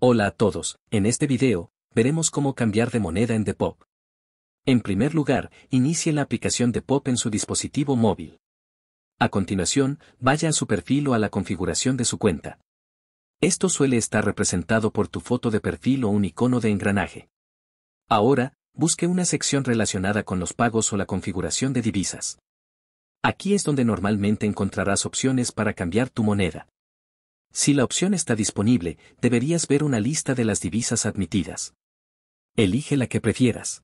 Hola a todos, en este video, veremos cómo cambiar de moneda en Depop. En primer lugar, inicie la aplicación Depop en su dispositivo móvil. A continuación, vaya a su perfil o a la configuración de su cuenta. Esto suele estar representado por tu foto de perfil o un icono de engranaje. Ahora, busque una sección relacionada con los pagos o la configuración de divisas. Aquí es donde normalmente encontrarás opciones para cambiar tu moneda. Si la opción está disponible, deberías ver una lista de las divisas admitidas. Elige la que prefieras.